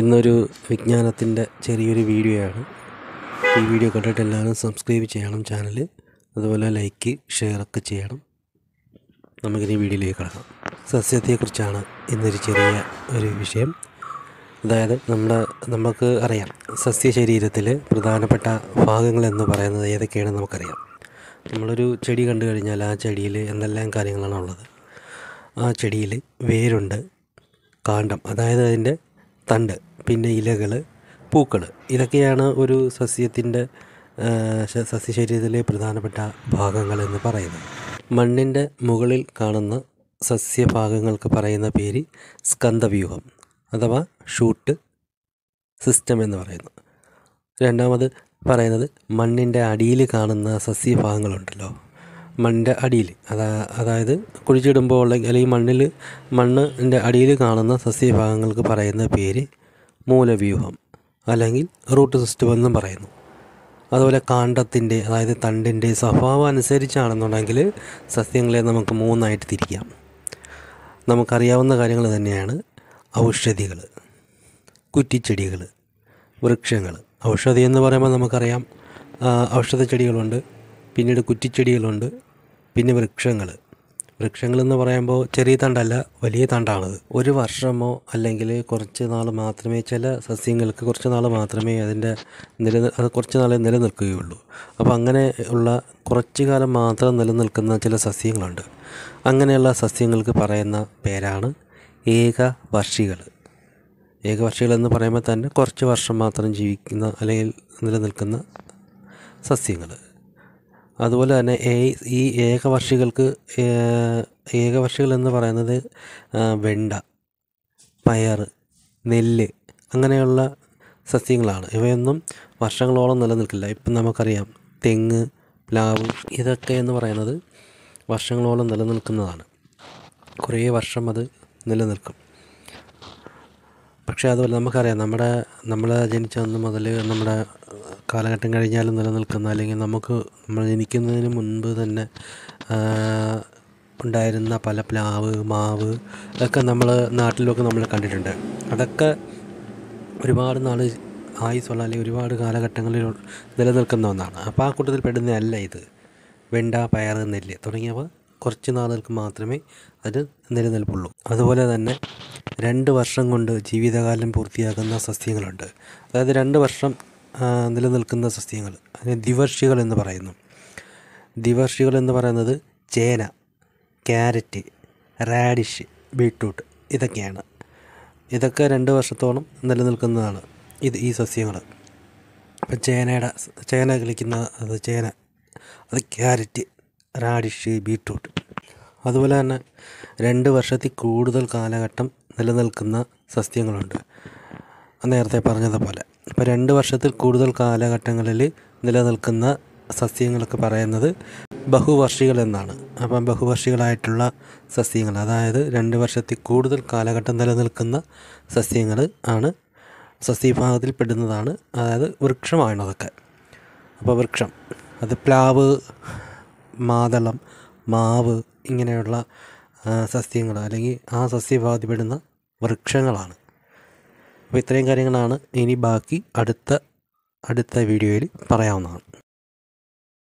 ഇന്നൊരു വിജ്ഞാനത്തിൻ്റെ ചെറിയൊരു വീഡിയോ ആണ് ഈ വീഡിയോ കണ്ടിട്ട് എല്ലാവരും സബ്സ്ക്രൈബ് ചെയ്യണം ചാനൽ അതുപോലെ ലൈക്ക് ഷെയർ ഒക്കെ ചെയ്യണം നമുക്കിനി വീഡിയോയിലേക്ക് കിടക്കാം സസ്യത്തെക്കുറിച്ചാണ് ഇന്നൊരു ചെറിയ ഒരു വിഷയം അതായത് നമ്മുടെ നമുക്ക് അറിയാം സസ്യ ശരീരത്തിൽ പ്രധാനപ്പെട്ട ഭാഗങ്ങൾ എന്ന് പറയുന്നത് ഏതൊക്കെയാണെന്ന് നമുക്കറിയാം നമ്മളൊരു ചെടി കണ്ടു കഴിഞ്ഞാൽ ആ ചെടിയിൽ എന്തെല്ലാം കാര്യങ്ങളാണ് ഉള്ളത് ആ ചെടിയിൽ വേരുണ്ട് കാണ്ടം അതായത് അതിൻ്റെ തണ്ട് പിന്നെ ഇലകൾ പൂക്കൾ ഇതൊക്കെയാണ് ഒരു സസ്യത്തിൻ്റെ സസ്യശരീരത്തിലെ പ്രധാനപ്പെട്ട ഭാഗങ്ങൾ എന്ന് പറയുന്നത് മണ്ണിൻ്റെ മുകളിൽ കാണുന്ന സസ്യഭാഗങ്ങൾക്ക് പറയുന്ന പേര് സ്കന്ധവ്യൂഹം അഥവാ ഷൂട്ട് സിസ്റ്റം എന്ന് പറയുന്നു രണ്ടാമത് പറയുന്നത് മണ്ണിൻ്റെ അടിയിൽ കാണുന്ന സസ്യഭാഗങ്ങളുണ്ടല്ലോ മണ്ണിൻ്റെ അടിയിൽ അതാ അതായത് കുഴിച്ചിടുമ്പോൾ ഉള്ള അല്ലെങ്കിൽ മണ്ണിൽ മണ്ണിൻ്റെ അടിയിൽ കാണുന്ന സസ്യഭാഗങ്ങൾക്ക് പറയുന്ന പേര് മൂലവ്യൂഹം അല്ലെങ്കിൽ റൂട്ട് സിസ്റ്റം എന്നും പറയുന്നു അതുപോലെ കാണ്ടത്തിൻ്റെ അതായത് തണ്ടിൻ്റെ സ്വഭാവം അനുസരിച്ചാണെന്നുണ്ടെങ്കിൽ സസ്യങ്ങളെ നമുക്ക് മൂന്നായിട്ട് തിരിക്കാം നമുക്കറിയാവുന്ന കാര്യങ്ങൾ തന്നെയാണ് ഔഷധികൾ കുറ്റിച്ചെടികൾ വൃക്ഷങ്ങൾ ഔഷധി എന്ന് പറയുമ്പോൾ നമുക്കറിയാം ഔഷധ ചെടികളുണ്ട് പിന്നീട് കുറ്റിച്ചെടികളുണ്ട് പിന്നെ വൃക്ഷങ്ങൾ വൃക്ഷങ്ങളെന്ന് പറയുമ്പോൾ ചെറിയ തണ്ടല്ല വലിയ തണ്ടാണത് ഒരു വർഷമോ അല്ലെങ്കിൽ കുറച്ച് നാൾ മാത്രമേ ചില സസ്യങ്ങൾക്ക് കുറച്ച് നാൾ മാത്രമേ അതിൻ്റെ നില അത് കുറച്ച് നാളെ നിലനിൽക്കുകയുള്ളൂ അപ്പോൾ അങ്ങനെ ഉള്ള കുറച്ച് കാലം മാത്രം നിലനിൽക്കുന്ന ചില സസ്യങ്ങളുണ്ട് അങ്ങനെയുള്ള സസ്യങ്ങൾക്ക് പറയുന്ന പേരാണ് ഏകവർഷികൾ ഏകവർഷികൾ എന്ന് പറയുമ്പോൾ തന്നെ കുറച്ച് വർഷം മാത്രം ജീവിക്കുന്ന അല്ലെങ്കിൽ നിലനിൽക്കുന്ന സസ്യങ്ങൾ അതുപോലെ തന്നെ ഈ ഏകവർഷികൾക്ക് ഏകവർഷികൾ എന്ന് പറയുന്നത് വെണ്ട പയർ നെല്ല് അങ്ങനെയുള്ള സസ്യങ്ങളാണ് ഇവയൊന്നും വർഷങ്ങളോളം നിലനിൽക്കില്ല ഇപ്പം നമുക്കറിയാം തെങ്ങ് പ്ലാവ് ഇതൊക്കെ എന്ന് പറയുന്നത് വർഷങ്ങളോളം നിലനിൽക്കുന്നതാണ് കുറേ വർഷം അത് നിലനിൽക്കും പക്ഷേ അതുപോലെ നമുക്കറിയാം നമ്മുടെ നമ്മൾ ജനിച്ച മുതൽ നമ്മുടെ കാലഘട്ടം കഴിഞ്ഞാലും നിലനിൽക്കുന്ന അല്ലെങ്കിൽ നമുക്ക് നമ്മൾ ജനിക്കുന്നതിന് മുൻപ് തന്നെ ഉണ്ടായിരുന്ന പല പ്ലാവ് മാവ് അതൊക്കെ നമ്മൾ നാട്ടിലൊക്കെ നമ്മൾ കണ്ടിട്ടുണ്ട് അതൊക്കെ ഒരുപാട് നാൾ ആയുസുള്ള അല്ലെങ്കിൽ ഒരുപാട് കാലഘട്ടങ്ങളിൽ നിലനിൽക്കുന്ന ഒന്നാണ് അപ്പോൾ ആ കൂട്ടത്തിൽ പെടുന്നതല്ല ഇത് വെണ്ട പയർ നെല്ല് തുടങ്ങിയവ കുറച്ച് നാളുകൾക്ക് മാത്രമേ അത് നിലനിൽപ്പുള്ളൂ അതുപോലെ തന്നെ രണ്ട് വർഷം കൊണ്ട് ജീവിതകാലം പൂർത്തിയാക്കുന്ന സസ്യങ്ങളുണ്ട് അതായത് രണ്ട് വർഷം നിലനിൽക്കുന്ന സസ്യങ്ങൾ അതിനെ ദ്വിവർഷികൾ എന്ന് പറയുന്നു ദ്വിവർഷികൾ എന്ന് പറയുന്നത് ചേന ക്യാരറ്റ് റാഡിഷ് ബീട്രൂട്ട് ഇതൊക്കെയാണ് ഇതൊക്കെ രണ്ട് വർഷത്തോളം നിലനിൽക്കുന്നതാണ് ഇത് ഈ സസ്യങ്ങൾ അപ്പം ചേനയുടെ ചേന കളിക്കുന്ന അത് ചേന അത് ക്യാരറ്റ് റാഡിഷ് ബീട്രൂട്ട് അതുപോലെ തന്നെ രണ്ട് വർഷത്തിൽ കൂടുതൽ കാലഘട്ടം നിലനിൽക്കുന്ന സസ്യങ്ങളുണ്ട് നേരത്തെ പറഞ്ഞതുപോലെ ഇപ്പോൾ രണ്ട് വർഷത്തിൽ കൂടുതൽ കാലഘട്ടങ്ങളിൽ നിലനിൽക്കുന്ന സസ്യങ്ങളൊക്കെ പറയുന്നത് ബഹുവർഷികൾ എന്നാണ് അപ്പം ബഹുവർഷികളായിട്ടുള്ള സസ്യങ്ങൾ അതായത് രണ്ട് വർഷത്തിൽ കൂടുതൽ കാലഘട്ടം നിലനിൽക്കുന്ന സസ്യങ്ങൾ ആണ് സസ്യഭാഗത്തിൽ പെടുന്നതാണ് അതായത് വൃക്ഷമാണതൊക്കെ അപ്പോൾ വൃക്ഷം അത് പ്ലാവ് മാതളം മാവ് ഇങ്ങനെയുള്ള സസ്യങ്ങൾ അല്ലെങ്കിൽ ആ സസ്യഭാഗത്തിൽ പെടുന്ന വൃക്ഷങ്ങളാണ് അപ്പോൾ ഇത്രയും കാര്യങ്ങളാണ് ഇനി ബാക്കി അടുത്ത അടുത്ത വീഡിയോയിൽ പറയാവുന്നതാണ്